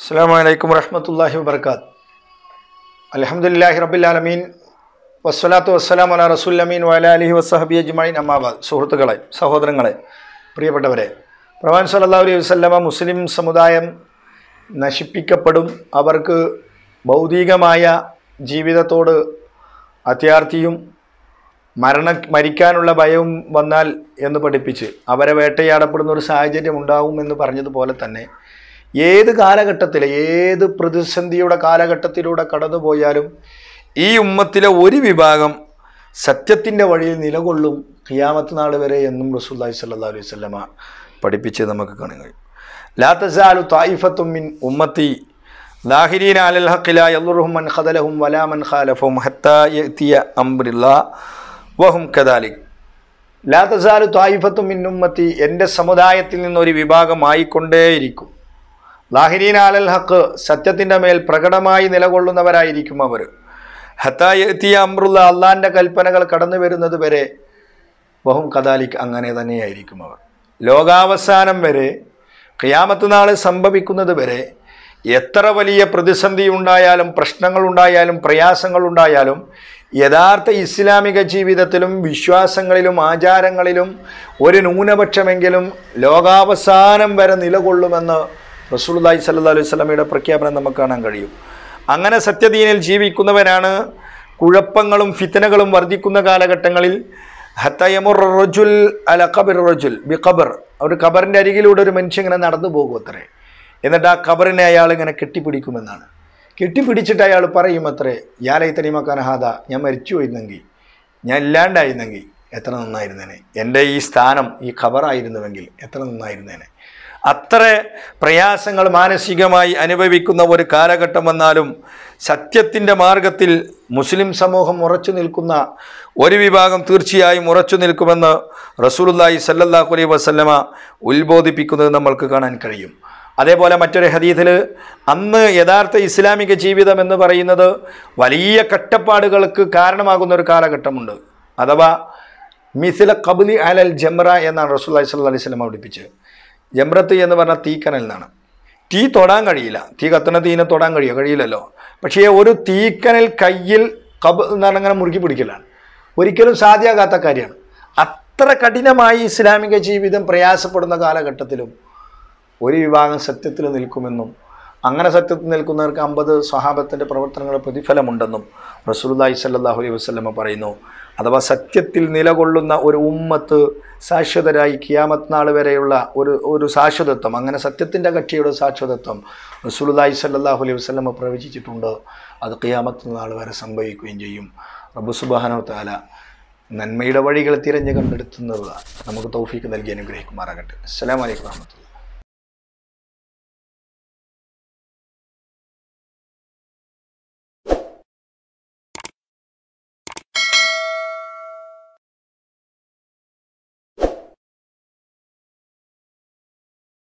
അസ്സാം വലൈക്കും വരഹമത്തല്ലാഹി വബർക്കാത്ത് അലഹമുല്ലാഹി റബിലാലമീൻ വസ്സലാത്തു വസ്സലാം അല റസുല്ലമീൻ വല അലഹി വസ്സഹബി അജ്മായിൻ അമ്മാബാദ് സുഹൃത്തുക്കളെ സഹോദരങ്ങളെ പ്രിയപ്പെട്ടവരെ പ്രവാൻ സല്ലാ അലൈഹി വസ്ലമ മുസ്ലിം സമുദായം നശിപ്പിക്കപ്പെടും അവർക്ക് ഭൗതികമായ ജീവിതത്തോട് അത്യാർത്ഥിയും മരണ മരിക്കാനുള്ള ഭയവും വന്നാൽ എന്ന് പഠിപ്പിച്ച് അവരെ വേട്ടയാടപ്പെടുന്ന ഒരു സാഹചര്യം ഉണ്ടാവും എന്ന് പറഞ്ഞതുപോലെ തന്നെ ഏത് കാലഘട്ടത്തിലെ ഏത് പ്രതിസന്ധിയുടെ കാലഘട്ടത്തിലൂടെ കടന്നുപോയാലും ഈ ഉമ്മത്തിലെ ഒരു വിഭാഗം സത്യത്തിൻ്റെ വഴിയിൽ നിലകൊള്ളും ഖിയാമത്ത് നാൾ വരെ എന്നും റസൂല്ലാഹി സല്ലാ അലൈഹി സ്വല്ല പഠിപ്പിച്ച് നമുക്ക് കാണാൻ കഴിയും ലാത്തസാലു തായിഫത്തുമ്മിൻ ഉമ്മത്തി ലാഹിരീൻ അലൽ ഹക്കില മൻ ഖദലഹും വലാമൻ ഖാലഫും ഹത്തായ അംബ്രില്ല വഹും കദാലിക് ലാത്തസാലു തായിഫത്തുമിൻ ഉമ്മത്തി എൻ്റെ സമുദായത്തിൽ നിന്നൊരു വിഭാഗമായിക്കൊണ്ടേയിരിക്കും ആലൽ ഹക്ക് സത്യത്തിൻ്റെ മേൽ പ്രകടമായി നിലകൊള്ളുന്നവരായിരിക്കും അവർ ഹത്തായത്തിയ അമ്രുള്ള അള്ളാൻ്റെ കൽപ്പനകൾ കടന്നു വരുന്നത് വരെ ബഹും കദാലിക്ക് അങ്ങനെ തന്നെയായിരിക്കും അവർ ലോകാവസാനം വരെ ക്യാമത്ത് നാൾ സംഭവിക്കുന്നത് വരെ എത്ര വലിയ പ്രതിസന്ധി ഉണ്ടായാലും പ്രശ്നങ്ങൾ ഉണ്ടായാലും പ്രയാസങ്ങൾ ഉണ്ടായാലും യഥാർത്ഥ ഇസ്ലാമിക ജീവിതത്തിലും വിശ്വാസങ്ങളിലും ആചാരങ്ങളിലും ഒരു ന്യൂനപക്ഷമെങ്കിലും ലോകാവസാനം വരെ നിലകൊള്ളുമെന്ന് റസൂൽദായി സല്ലാ അലൈഹി സ്വലമയുടെ പ്രഖ്യാപനം നമുക്ക് കാണാൻ കഴിയും അങ്ങനെ സത്യദീനിൽ ജീവിക്കുന്നവനാണ് കുഴപ്പങ്ങളും ഫിത്തനകളും വർദ്ധിക്കുന്ന കാലഘട്ടങ്ങളിൽ ഹത്തയമുർ റജുൽ അല അഖബിർ റജുൽ ബി ഖബർ ഒരു ഖബറിൻ്റെ അരികിലൂടെ ഒരു മനുഷ്യൻ ഇങ്ങനെ നടന്നു പോകും അത്രേ എന്നിട്ട് ആ ഖബറിനെ അയാൾ ഇങ്ങനെ കെട്ടിപ്പിടിക്കുമെന്നാണ് കെട്ടിപ്പിടിച്ചിട്ട് അയാൾ പറയും അത്രേ യാലൈ തനിമക്കാൻ ഹാദ ഞാൻ മരിച്ചു പോയിരുന്നെങ്കിൽ ഞാൻ ഇല്ലാണ്ടായിരുന്നെങ്കിൽ എത്ര നന്നായിരുന്നേനെ എൻ്റെ ഈ സ്ഥാനം ഈ ഖബറായിരുന്നുവെങ്കിൽ എത്ര നന്നായിരുന്നേനെ അത്ര പ്രയാസങ്ങൾ മാനസികമായി അനുഭവിക്കുന്ന ഒരു കാലഘട്ടം വന്നാലും സത്യത്തിൻ്റെ മാർഗത്തിൽ മുസ്ലിം സമൂഹം ഉറച്ചു നിൽക്കുന്ന ഒരു വിഭാഗം തീർച്ചയായും ഉറച്ചു നിൽക്കുമെന്ന് റസൂലുല്ലായി സല്ലല്ലാഹു അലൈ വസല്ലമ ഉത്ബോധിപ്പിക്കുന്നത് നമ്മൾക്ക് കാണാൻ കഴിയും അതേപോലെ മറ്റൊരു ഹദീഥിൽ അന്ന് യഥാർത്ഥ ഇസ്ലാമിക ജീവിതം എന്ന് പറയുന്നത് വലിയ കട്ടപ്പാടുകൾക്ക് കാരണമാകുന്ന ഒരു കാലഘട്ടമുണ്ട് അഥവാ മിസില കബുലി അലൽ ജംറ എന്നാണ് റസൂൽ അലൈഹി സ്വല്ലം പഠിപ്പിച്ചത് ജമ്രത്ത് എന്ന് പറഞ്ഞാൽ തീക്കനൽ എന്നാണ് തീ തൊടാൻ കഴിയില്ല തീ കത്തുന്ന തീനെ തൊടാൻ കഴിയുക കഴിയില്ലല്ലോ പക്ഷേ ഒരു തീക്കനൽ കയ്യിൽ കബ് എന്നാണ് അങ്ങനെ മുറുക്കി പിടിക്കലാണ് ഒരിക്കലും സാധ്യമാകാത്ത കാര്യമാണ് അത്ര കഠിനമായി ഇസ്ലാമിക ജീവിതം പ്രയാസപ്പെടുന്ന കാലഘട്ടത്തിലും ഒരു വിഭാഗം സത്യത്തിൽ നിൽക്കുമെന്നും അങ്ങനെ സത്യത്തിൽ നിൽക്കുന്നവർക്ക് അമ്പത് സ്വഹാബത്തിൻ്റെ പ്രവർത്തനങ്ങളുടെ പ്രതിഫലമുണ്ടെന്നും റസൂലി സല്ലാഹു അലൈഹി വസ്ലമ പറയുന്നു അഥവാ സത്യത്തിൽ നിലകൊള്ളുന്ന ഒരു ഉമ്മത്ത് ശാശ്വതരായി കിയാമത്ത് നാൾ വരെയുള്ള ഒരു ഒരു ശാശ്വതത്വം അങ്ങനെ സത്യത്തിൻ്റെ കക്ഷിയുടെ ശാശ്വതത്വം റസൂലി സല്ലാഹു അലൈഹി വസ്ലമ പ്രവചിച്ചിട്ടുണ്ട് അത് കിയാമത്ത് നാൾ വരെ സംഭവിക്കുകയും ചെയ്യും റബ്ബു സുബാനോ താല നന്മയുടെ വഴികൾ തിരഞ്ഞു കണ്ടെടുത്തുന്നത് നമുക്ക് തൗഫീക്ക് നൽകി അനുഗ്രഹിക്കുമാറാകട്ടെ അസ്സാം വലൈക്കും വാഹമത്തുള്ള